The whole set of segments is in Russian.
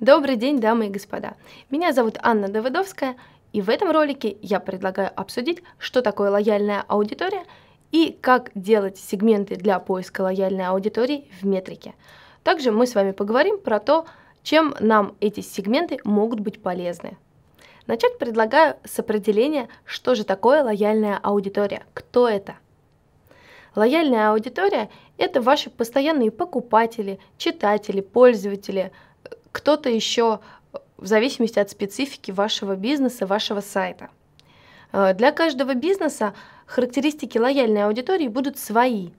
Добрый день, дамы и господа! Меня зовут Анна Давыдовская, и в этом ролике я предлагаю обсудить, что такое лояльная аудитория и как делать сегменты для поиска лояльной аудитории в метрике. Также мы с вами поговорим про то, чем нам эти сегменты могут быть полезны. Начать предлагаю с определения, что же такое лояльная аудитория, кто это – Лояльная аудитория – это ваши постоянные покупатели, читатели, пользователи, кто-то еще в зависимости от специфики вашего бизнеса, вашего сайта. Э, для каждого бизнеса характеристики лояльной аудитории будут свои.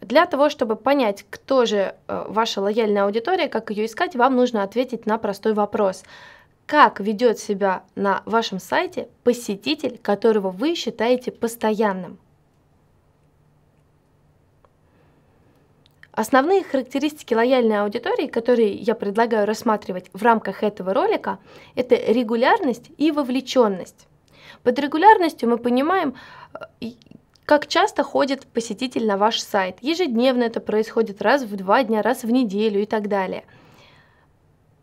Для того, чтобы понять, кто же э, ваша лояльная аудитория, как ее искать, вам нужно ответить на простой вопрос. Как ведет себя на вашем сайте посетитель, которого вы считаете постоянным? Основные характеристики лояльной аудитории, которые я предлагаю рассматривать в рамках этого ролика, это регулярность и вовлеченность. Под регулярностью мы понимаем, э, как часто ходит посетитель на ваш сайт. Ежедневно это происходит раз в два дня, раз в неделю и так далее.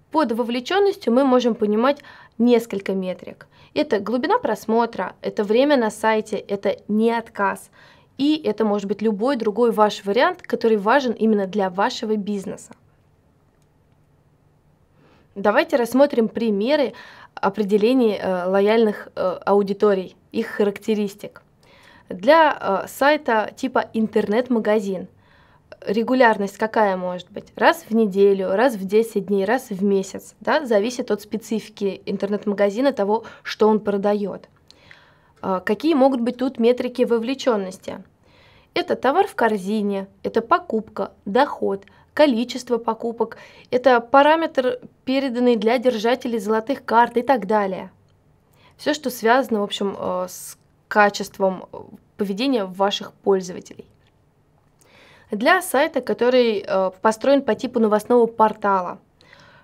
Под вовлеченностью мы можем понимать несколько метрик. Это глубина просмотра, это время на сайте, это не отказ, и это может быть любой другой ваш вариант, который важен именно для вашего бизнеса. Давайте рассмотрим примеры определений э, лояльных э, аудиторий, их характеристик. Для э, сайта типа интернет-магазин регулярность какая может быть? Раз в неделю, раз в 10 дней, раз в месяц. Да? Зависит от специфики интернет-магазина, того, что он продает. А, какие могут быть тут метрики вовлеченности? Это товар в корзине, это покупка, доход, количество покупок, это параметр, переданный для держателей золотых карт и так далее. Все, что связано, в общем, а, с качеством э, поведения ваших пользователей. Для сайта, который э, построен по типу новостного портала –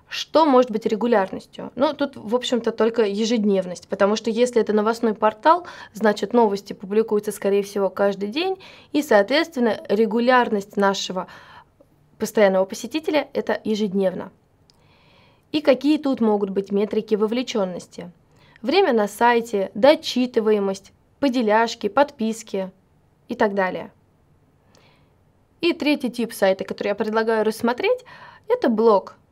что может быть регулярностью? Ну, тут, в общем-то, только ежедневность, потому что если это новостной портал, значит, новости публикуются, скорее всего, каждый день, и, соответственно, регулярность нашего постоянного посетителя – это ежедневно. И какие тут могут быть метрики вовлеченности? Время на сайте, дочитываемость, поделяшки, подписки и так далее. И третий тип сайта, который я предлагаю рассмотреть, это блог –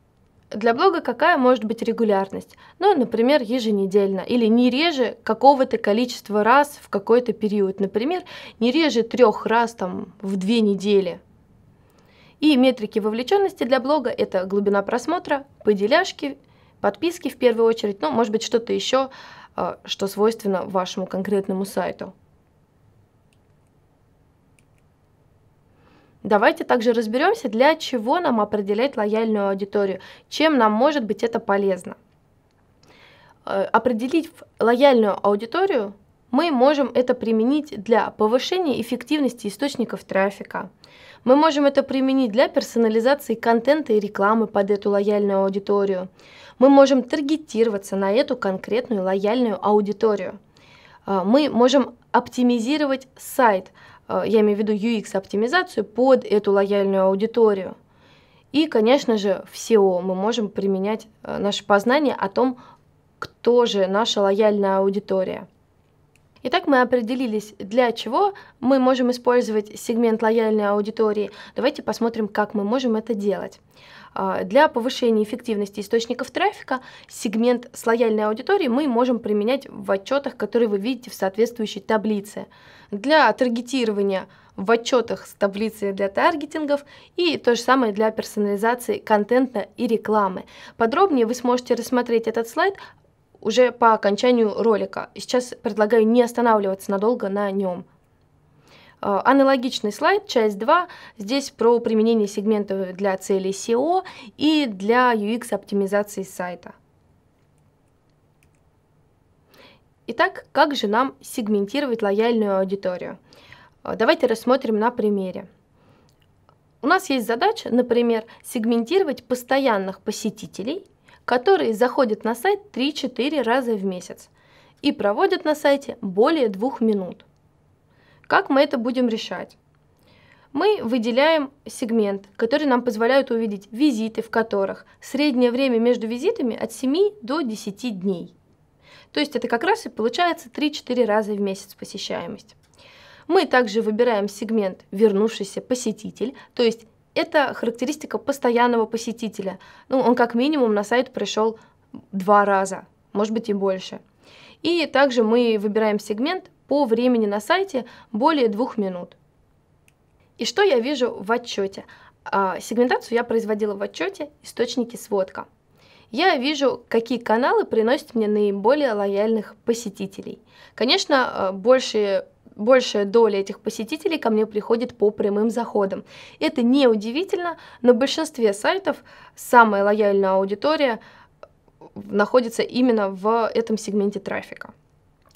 для блога какая может быть регулярность? Ну, например, еженедельно или не реже какого-то количества раз в какой-то период. Например, не реже трех раз там, в две недели. И метрики вовлеченности для блога – это глубина просмотра, поделяшки, подписки в первую очередь, ну, может быть, что-то еще, а, что свойственно вашему конкретному сайту. Давайте также разберемся, для чего нам определять лояльную аудиторию, чем нам может быть это полезно. Э, определить лояльную аудиторию мы можем это применить для повышения эффективности источников трафика. Мы можем это применить для персонализации контента и рекламы под эту лояльную аудиторию. Мы можем таргетироваться на эту конкретную лояльную аудиторию. Э, мы можем оптимизировать сайт – Э, я имею в виду UX-оптимизацию под эту лояльную аудиторию. И, конечно же, в SEO мы можем применять э, наши познания о том, кто же наша лояльная аудитория. Итак, мы определились, для чего мы можем использовать сегмент лояльной аудитории. Давайте посмотрим, как мы можем это делать. А, для повышения эффективности источников трафика сегмент с лояльной аудиторией мы можем применять в отчетах, которые вы видите в соответствующей таблице. Для таргетирования в отчетах с таблицей для таргетингов и то же самое для персонализации контента и рекламы. Подробнее вы сможете рассмотреть этот слайд уже по окончанию ролика. Сейчас предлагаю не останавливаться надолго на нем. Э, аналогичный слайд, часть 2, здесь про применение сегментов для целей SEO и для UX-оптимизации сайта. Итак, как же нам сегментировать лояльную аудиторию? Э, давайте рассмотрим на примере. У нас есть задача, например, сегментировать постоянных посетителей, которые заходят на сайт 3-4 раза в месяц и проводят на сайте более двух минут – как мы это будем решать? Мы выделяем сегмент, который нам позволяет увидеть визиты, в которых среднее время между визитами от 7 до 10 дней. То есть это как раз и получается 3-4 раза в месяц посещаемость. Мы также выбираем сегмент «вернувшийся посетитель», то есть это характеристика постоянного посетителя. Ну, он как минимум на сайт пришел два раза, может быть и больше. И также мы выбираем сегмент по времени на сайте более двух минут. И что я вижу в отчете? А, сегментацию я производила в отчете «Источники сводка». Я вижу, какие каналы приносят мне наиболее лояльных посетителей. Конечно, а, больше большая доля этих посетителей ко мне приходит по прямым заходам. Это не удивительно, на большинстве сайтов самая лояльная аудитория находится именно в этом сегменте трафика.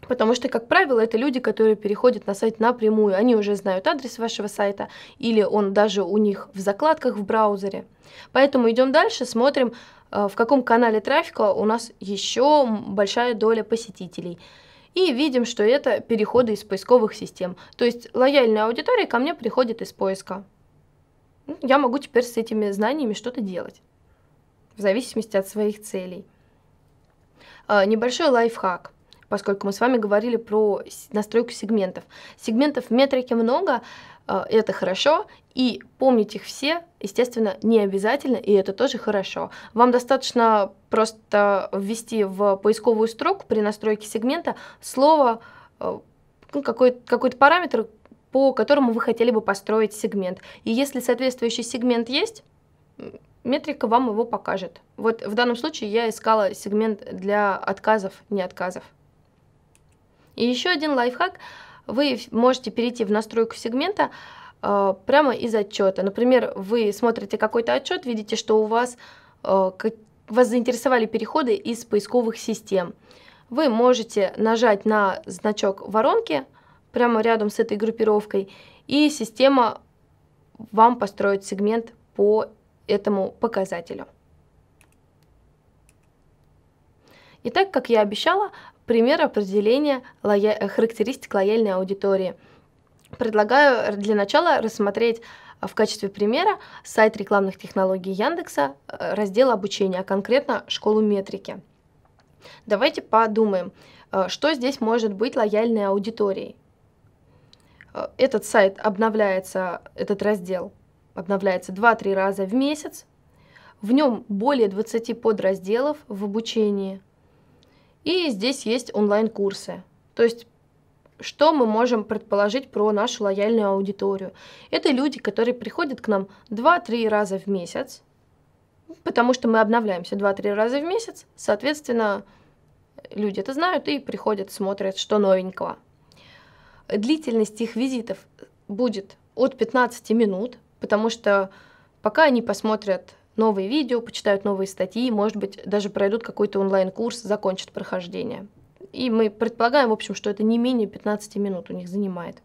Потому что, как правило, это люди, которые переходят на сайт напрямую. Они уже знают адрес вашего сайта или он даже у них в закладках в браузере. Поэтому идем дальше, смотрим, э, в каком канале трафика у нас еще большая доля посетителей. И видим, что это переходы из поисковых систем. То есть лояльная аудитория ко мне приходит из поиска. Ну, я могу теперь с этими знаниями что-то делать, в зависимости от своих целей. Э, небольшой лайфхак – поскольку мы с вами говорили про настройку сегментов. Сегментов в метрике много, э, это хорошо, и помнить их все, естественно, не обязательно, и это тоже хорошо. Вам достаточно просто ввести в поисковую строку при настройке сегмента слово, э, ну, какой-то какой параметр, по которому вы хотели бы построить сегмент. И если соответствующий сегмент есть, метрика вам его покажет. Вот в данном случае я искала сегмент для отказов, не отказов. И еще один лайфхак. Вы можете перейти в настройку сегмента э, прямо из отчета. Например, вы смотрите какой-то отчет, видите, что у вас э, вас заинтересовали переходы из поисковых систем. Вы можете нажать на значок воронки прямо рядом с этой группировкой, и система вам построит сегмент по этому показателю. И так, как я обещала, Пример определения лоя... характеристик лояльной аудитории. Предлагаю для начала рассмотреть а, в качестве примера сайт рекламных технологий Яндекса, а, раздел обучения, а конкретно школу метрики. Давайте подумаем, а, что здесь может быть лояльной аудиторией. Этот сайт обновляется, этот раздел обновляется 2-3 раза в месяц. В нем более 20 подразделов в обучении – и здесь есть онлайн-курсы. То есть что мы можем предположить про нашу лояльную аудиторию? Это люди, которые приходят к нам 2-3 раза в месяц, потому что мы обновляемся 2-3 раза в месяц, соответственно, люди это знают и приходят, смотрят, что новенького. Длительность их визитов будет от 15 минут, потому что пока они посмотрят новые видео, почитают новые статьи, может быть, даже пройдут какой-то онлайн-курс, закончат прохождение. И мы предполагаем, в общем, что это не менее 15 минут у них занимает.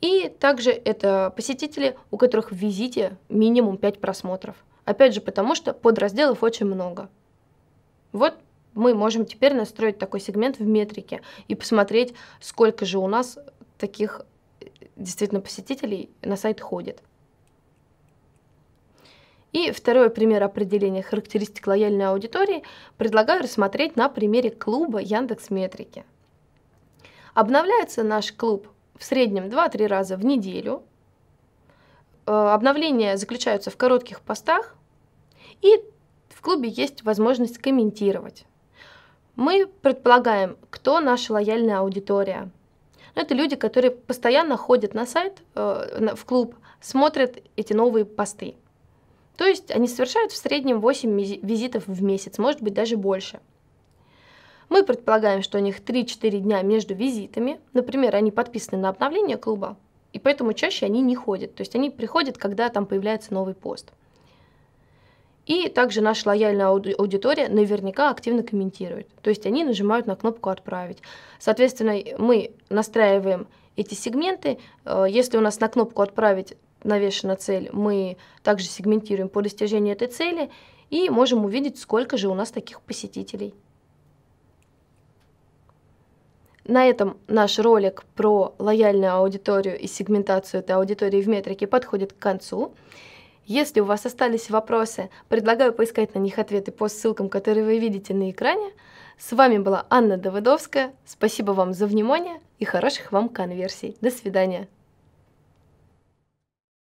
И также это посетители, у которых в визите минимум 5 просмотров. Опять же, потому что подразделов очень много. Вот мы можем теперь настроить такой сегмент в метрике и посмотреть, сколько же у нас таких э, действительно посетителей на сайт ходит. И второй пример определения характеристик лояльной аудитории предлагаю рассмотреть на примере клуба Яндекс Метрики. Обновляется наш клуб в среднем 2-3 раза в неделю. Э, обновления заключаются в коротких постах, и в клубе есть возможность комментировать. Мы предполагаем, кто наша лояльная аудитория. Это люди, которые постоянно ходят на сайт, э, в клуб, смотрят эти новые посты. То есть они совершают в среднем 8 визитов в месяц, может быть даже больше. Мы предполагаем, что у них 3-4 дня между визитами, например, они подписаны на обновление клуба, и поэтому чаще они не ходят, то есть они приходят, когда там появляется новый пост. И также наша лояльная аудитория наверняка активно комментирует. То есть они нажимают на кнопку «Отправить». Соответственно, мы настраиваем эти сегменты. Э, если у нас на кнопку «Отправить» навешена цель, мы также сегментируем по достижению этой цели и можем увидеть, сколько же у нас таких посетителей. На этом наш ролик про лояльную аудиторию и сегментацию этой аудитории в метрике подходит к концу. Если у вас остались вопросы, предлагаю поискать на них ответы по ссылкам, которые вы видите на экране. С вами была Анна Давыдовская. Спасибо вам за внимание и хороших вам конверсий. До свидания.